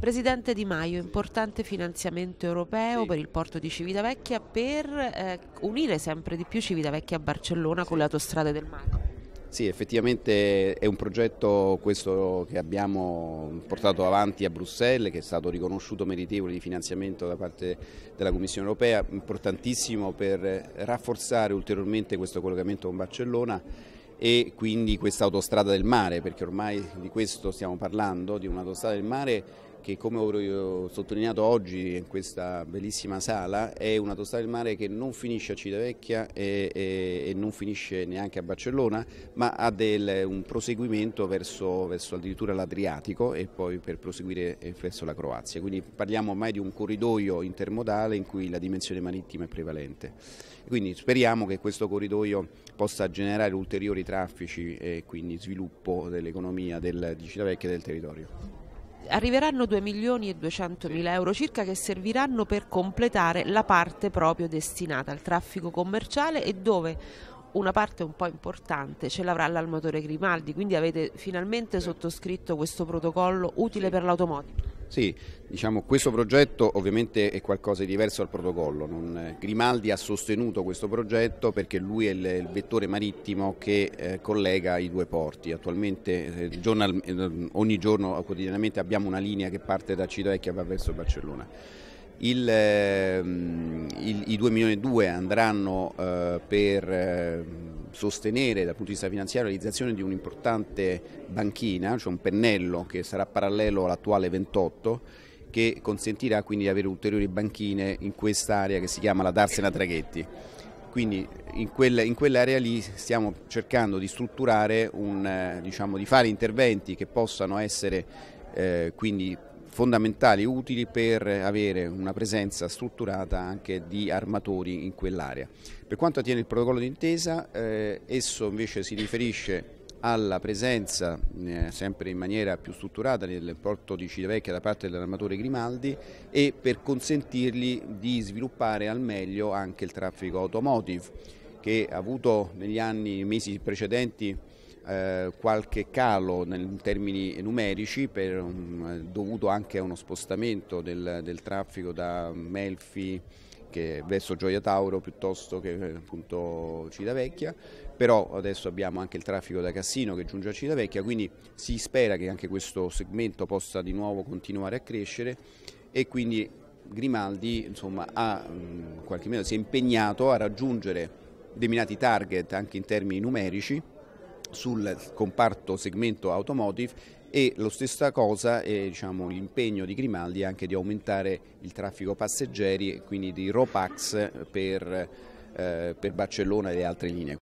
Presidente Di Maio, importante finanziamento europeo sì. per il porto di Civitavecchia per eh, unire sempre di più Civitavecchia a Barcellona sì. con le autostrade del mare. Sì, effettivamente è un progetto questo che abbiamo portato avanti a Bruxelles, che è stato riconosciuto meritevole di finanziamento da parte della Commissione europea, importantissimo per rafforzare ulteriormente questo collegamento con Barcellona e quindi questa autostrada del mare, perché ormai di questo stiamo parlando, di un'autostrada del mare che come ho sottolineato oggi in questa bellissima sala è una tostada del mare che non finisce a Civitavecchia e, e, e, non finisce neanche a Barcellona ma ha del, un proseguimento verso, verso addirittura l'Adriatico e poi per proseguire eh, verso la Croazia quindi parliamo ormai di un corridoio intermodale in cui la dimensione marittima è prevalente quindi speriamo che questo corridoio possa generare ulteriori traffici e quindi sviluppo dell'economia del, di Civitavecchia e del territorio arriveranno 2 milioni e 200 mila euro circa che serviranno per completare la parte proprio destinata al traffico commerciale e dove una parte un po' importante ce l'avrà l'almatore Grimaldi, quindi avete finalmente sottoscritto questo protocollo utile per l'automobile. Sì, diciamo, questo progetto ovviamente è qualcosa di diverso dal protocollo. Non, Grimaldi ha sostenuto questo progetto perché lui è il, il vettore marittimo che eh, collega i due porti. Attualmente eh, giornal, eh, ogni giorno quotidianamente abbiamo una linea che parte da Civitavecchia e va verso Barcellona. Il, ehm, il, I 2 milioni e 2 andranno eh, per ehm, sostenere dal punto di vista finanziario la realizzazione di un'importante banchina, cioè un pennello che sarà parallelo all'attuale 28 che consentirà quindi di avere ulteriori banchine in quest'area che si chiama la Darsena Traghetti. Quindi in, quel, in quell'area lì stiamo cercando di strutturare, un, eh, diciamo, di fare interventi che possano essere eh, quindi fondamentali, utili per avere una presenza strutturata anche di armatori in quell'area. Per quanto attiene il protocollo d'intesa, eh, esso invece si riferisce alla presenza, eh, sempre in maniera più strutturata, nel porto di Civecchia da parte dell'armatore Grimaldi e per consentirgli di sviluppare al meglio anche il traffico automotive che ha avuto negli anni, mesi precedenti eh, qualche calo in termini numerici per, mm, dovuto anche a uno spostamento del, del traffico da Melfi verso Gioia Tauro piuttosto che eh, appunto Civitavecchia, però adesso abbiamo anche il traffico da Cassino che giunge a Civitavecchia, quindi si spera che anche questo segmento possa di nuovo continuare a crescere e quindi Grimaldi insomma, ha, mm, qualche modo si è impegnato a raggiungere determinati target anche in termini numerici sul comparto segmento automotive e lo stessa cosa è diciamo, l'impegno di Grimaldi anche di aumentare il traffico passeggeri e quindi di Ropax per, eh, per Barcellona e le altre linee.